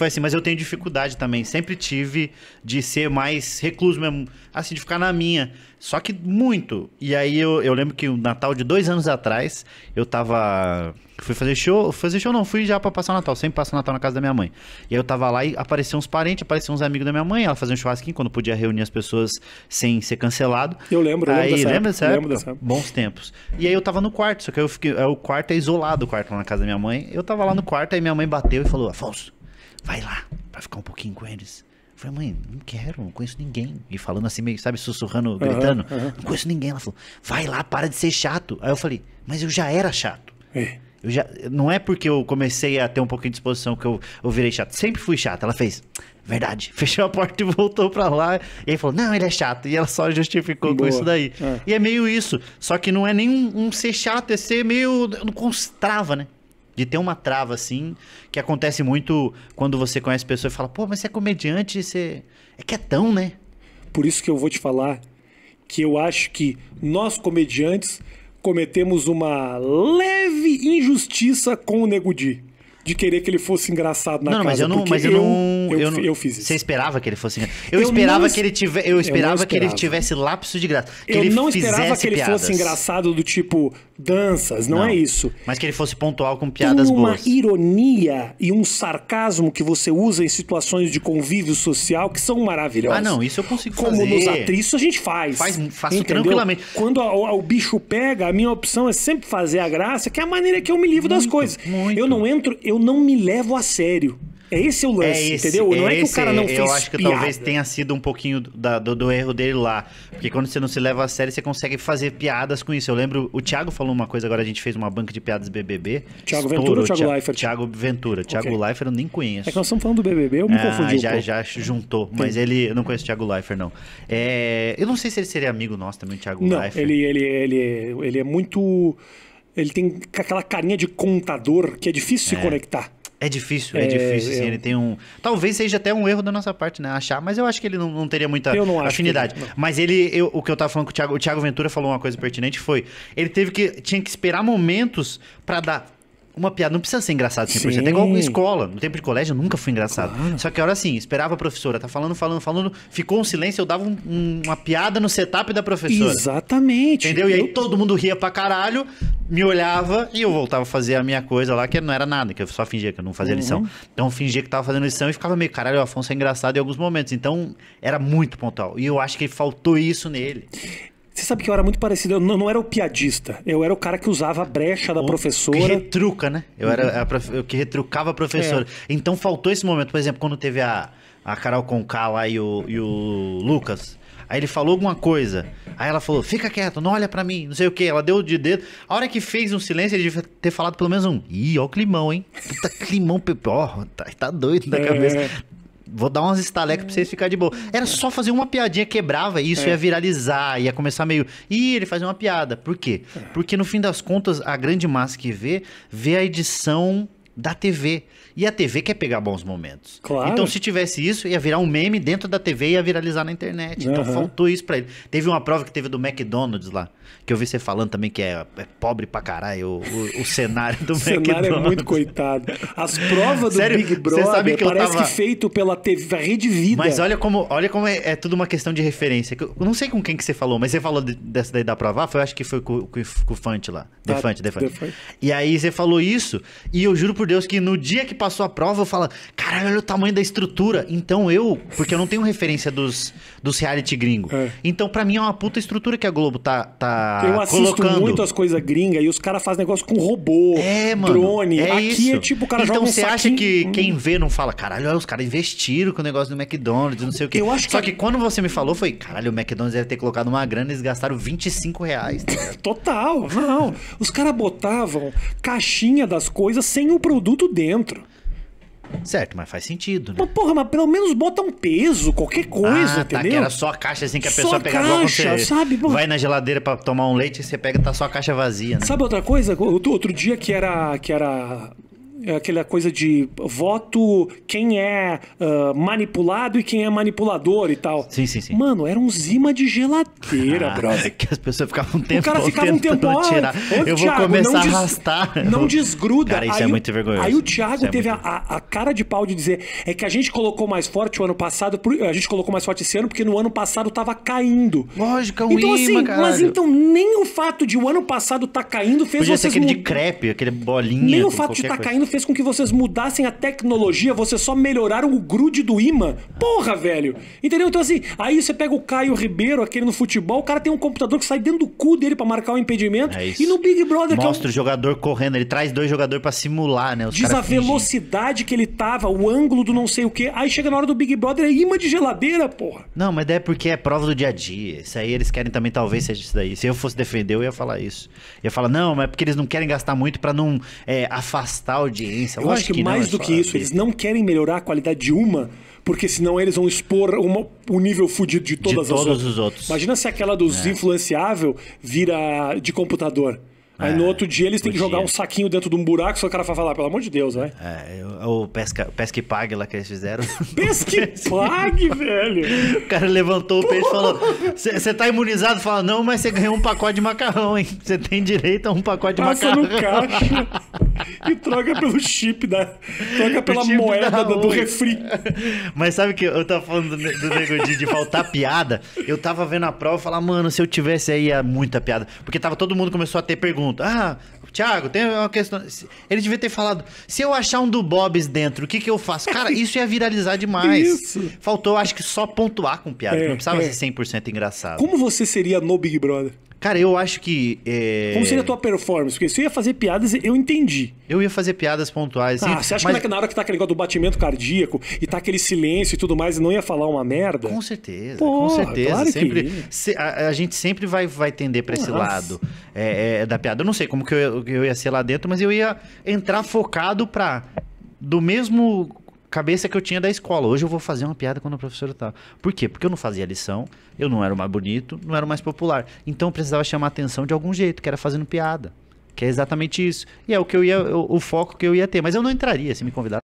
foi assim, mas eu tenho dificuldade também. Sempre tive de ser mais recluso mesmo, assim, de ficar na minha. Só que muito. E aí eu, eu lembro que o Natal de dois anos atrás, eu tava. Fui fazer show. Fazer show não, fui já pra passar o Natal. Sempre passo o Natal na casa da minha mãe. E aí eu tava lá e apareciam uns parentes, apareciam uns amigos da minha mãe. Ela fazia um churrasquinho quando podia reunir as pessoas sem ser cancelado. Eu lembro, eu aí, lembro. lembra dessa época? dessa época? Bons tempos. E aí eu tava no quarto, só que eu fiquei. É, o quarto é isolado, o quarto lá na casa da minha mãe. Eu tava lá no quarto, aí minha mãe bateu e falou: Afonso vai lá, vai ficar um pouquinho com eles. Eu falei, mãe, não quero, não conheço ninguém. E falando assim, meio, sabe, sussurrando, gritando, uhum, uhum. não conheço ninguém. Ela falou, vai lá, para de ser chato. Aí eu falei, mas eu já era chato. É. Eu já, não é porque eu comecei a ter um pouquinho de disposição que eu, eu virei chato. Sempre fui chato. Ela fez, verdade. Fechou a porta e voltou pra lá. E aí falou, não, ele é chato. E ela só justificou Boa. com isso daí. É. E é meio isso. Só que não é nem um, um ser chato, é ser meio. Não constrava, né? De ter uma trava assim, que acontece muito quando você conhece pessoa e fala, pô, mas você é comediante, você é quietão, é né? Por isso que eu vou te falar que eu acho que nós comediantes cometemos uma leve injustiça com o Negudi de querer que ele fosse engraçado na não, casa. Mas eu não, mas eu, eu, não, eu, eu, eu, fiz isso. Você esperava que ele fosse engraçado. Eu, esperava que ele tivesse. Eu esperava, que ele tivesse lapso de graça. eu não esperava que ele piadas. fosse engraçado do tipo danças, não, é não, é isso. Mas que ele fosse pontual com piadas Tem uma boas. Uma ironia e um sarcasmo que você usa em situações de convívio social que são maravilhosas. Ah, não, isso eu consigo Como fazer. Como nos atrizes a gente faz. Faz faço tranquilamente. Quando a, a, o bicho pega, a minha opção é sempre fazer a graça, que é a maneira que eu me livro muito, das coisas. Muito. Eu não entro eu não me levo a sério. É esse o lance, é esse, entendeu? É não é esse, que o cara não eu fez Eu acho que piada. talvez tenha sido um pouquinho da, do, do, erro dele lá. Porque quando você não se leva a sério, você consegue fazer piadas com isso. Eu lembro, o Thiago falou uma coisa agora, a gente fez uma banca de piadas BBB. Thiago Estouro, Ventura ou Thiago, Thiago Leifert? Thiago Ventura. Thiago okay. Leifert eu nem conheço. É que nós estamos falando do BBB, eu me ah, confundi. Já, um já juntou, mas Sim. ele... Eu não conheço o Thiago Leifert, não. É, eu não sei se ele seria amigo nosso também, o Thiago não, Leifert. Não, ele, ele, ele, ele é, é muito ele tem aquela carinha de contador que é difícil é. se conectar. É difícil, é, é difícil. Assim, eu... Ele tem um. Talvez seja até um erro da nossa parte, né? Achar, mas eu acho que ele não, não teria muita afinidade. Ele, mas ele, eu, o que eu tava falando com o Thiago, o Thiago Ventura falou uma coisa pertinente: foi. Ele teve que. Tinha que esperar momentos para dar uma piada não precisa ser engraçado 100%. Sim. É igual escola. No tempo de colégio eu nunca fui engraçado. Claro. Só que agora sim assim, esperava a professora, tá falando, falando, falando, ficou um silêncio, eu dava um, um, uma piada no setup da professora. Exatamente. Entendeu? E aí todo mundo ria pra caralho, me olhava e eu voltava a fazer a minha coisa lá, que não era nada, que eu só fingia que eu não fazia uhum. lição. Então fingia que tava fazendo lição e ficava meio, caralho, o Afonso é engraçado em alguns momentos. Então era muito pontual. E eu acho que faltou isso nele sabe que eu era muito parecido. Eu não, não era o piadista. Eu era o cara que usava a brecha da o professora. Que retruca, né? Eu era prof... eu que retrucava a professora. É. Então faltou esse momento, por exemplo, quando teve a, a Carol Conká lá e o, e o Lucas. Aí ele falou alguma coisa. Aí ela falou: fica quieto, não olha para mim, não sei o que. Ela deu de dedo. A hora que fez um silêncio, ele devia ter falado pelo menos um. Ih, ó o climão, hein? Puta climão, ó, oh, tá, tá doido da é. cabeça. Vou dar umas estalecas pra vocês ficarem de boa. Era só fazer uma piadinha, quebrava isso, é. ia viralizar, ia começar meio. Ih, ele faz uma piada. Por quê? É. Porque no fim das contas, a grande massa que vê, vê a edição da TV. E a TV quer pegar bons momentos. Claro. Então, se tivesse isso, ia virar um meme dentro da TV e ia viralizar na internet. Então, uhum. faltou isso pra ele. Teve uma prova que teve do McDonald's lá, que eu vi você falando também que é, é pobre pra caralho o, o, o cenário do o McDonald's. O cenário é muito coitado. As provas do Sério, Big Brother você sabe que parece tava... que feito pela TV, Rede Vida. Mas olha como, olha como é, é, tudo uma questão de referência. Eu não sei com quem que você falou, mas você falou de, dessa daí da prova, ah, foi, eu acho que foi com, com, com o Fante lá. Defante, ah, Fante, Defante. Defante. E aí você falou isso, e eu juro por Deus que no dia que passou a prova eu falo, caralho, olha o tamanho da estrutura. Então eu, porque eu não tenho referência dos, dos reality gringo. É. Então para mim é uma puta estrutura que a Globo tá, tá eu assisto colocando. muito as coisas gringas e os caras fazem negócio com robô, é, mano, drone. É Aqui é isso. é tipo o cara Então você um acha que quem vê não fala, caralho, olha, os caras investiram com o negócio do McDonald's, não sei o quê. Eu acho Só que... quando você me falou foi, caralho, o McDonald's deve ter colocado uma grana, eles gastaram 25 reais. Total, não. Os caras botavam caixinha das coisas sem o produto dentro. Certo, mas faz sentido, né? Mas porra, mas pelo menos bota um peso, qualquer coisa, ah, tá, entendeu? que era só a caixa assim que a só pessoa pegava caixa, você sabe? Porra. Vai na geladeira para tomar um leite e você pega tá só a caixa vazia, né? Sabe outra coisa? Outro, outro dia que era que era é aquela coisa de voto, quem é uh, manipulado e quem é manipulador e tal. Sim, sim, sim. Mano, era um zima de geladeira, ah, brother. Que as pessoas ficavam um tempo. O cara ficava um tempo ó, tirar. eu Thiago, vou começar a arrastar. não desgruda. Cara, isso aí, é muito vergonhoso. Aí o Thiago isso é teve é muito... a, a, cara de pau de dizer: é que a gente colocou mais forte o ano passado, a gente colocou mais forte esse ano, porque no ano passado tava caindo. Lógico, é um então, assim, caralho. Mas então, nem o fato de o ano passado tá caindo fez Podia vocês. Ser aquele mud... de crepe, aquele bolinha. Nem o fato de tá coisa. caindo fez com que vocês mudassem a tecnologia, vocês só melhoraram o grude do imã. Porra, velho! Entendeu? Então assim, aí você pega o Caio Ribeiro, aquele no futebol, o cara tem um computador que sai dentro do cu dele para marcar o um impedimento. É e no Big Brother... Mostra é um... o jogador correndo, ele traz dois jogadores para simular, né? Os Diz a velocidade que ele tava, o ângulo do não sei o quê. Aí chega na hora do Big Brother, é imã de geladeira, porra. Não, mas é porque é prova do dia a dia. Isso aí eles querem também, talvez seja isso daí. Se eu fosse defender, eu ia falar isso. Eu ia falar, não, mas é porque eles não querem gastar muito para não é, afastar o audiência. Eu, acho, que, que mais não, é do que isso, eles não querem melhorar a qualidade de uma, porque senão eles vão expor o nível fudido de todas de as todos outras. os outros. Imagina se aquela dos é. influenciável vira de computador. Aí é, no outro dia eles têm que jogar um saquinho dentro de um buraco, só o cara vai falar, pelo amor de Deus, né? É, o pesca, pesca e pague lá que eles fizeram. Pesca e pague, velho! O cara levantou o peito e falou: Você tá imunizado? Fala, não, mas você ganhou um pacote de macarrão, hein? Você tem direito a um pacote de macarrão. No caixa. e troca pelo chip da. Troca pela moeda da, do refri. Mas sabe que eu tava falando do, negócio nego de, de faltar piada? Eu tava vendo a prova e falar, mano, se eu tivesse aí é muita piada. Porque tava todo mundo começou a ter pergunta. Ah, Thiago, tem uma questão. Ele devia ter falado: se eu achar um do Bob's dentro, o que, que eu faço? Cara, isso ia viralizar demais. Isso. Faltou, acho que só pontuar com piada. É, não precisava é. ser 100% engraçado. Como você seria no Big Brother? Cara, eu acho que. É... Como seria a tua performance? Porque se eu ia fazer piadas, eu entendi. Eu ia fazer piadas pontuais. ah, você acha mas... É que na hora que tá aquele negócio do batimento cardíaco e tá aquele silêncio e tudo mais, não ia falar uma merda? Com certeza, Porra, com certeza. Claro sempre, se, a, a, gente sempre vai, vai tender para esse lado é, é, da piada. Eu não sei como que eu, eu ia ser lá dentro, mas eu ia entrar focado pra do mesmo cabeça que eu tinha da escola. Hoje eu vou fazer uma piada quando o professor tá. Por quê? Porque eu não fazia lição, eu não era o mais bonito, não era o mais popular. Então eu precisava chamar atenção de algum jeito, que era fazendo piada. Que é exatamente isso. E é o que eu ia, o, o foco que eu ia ter. Mas eu não entraria se me convidasse.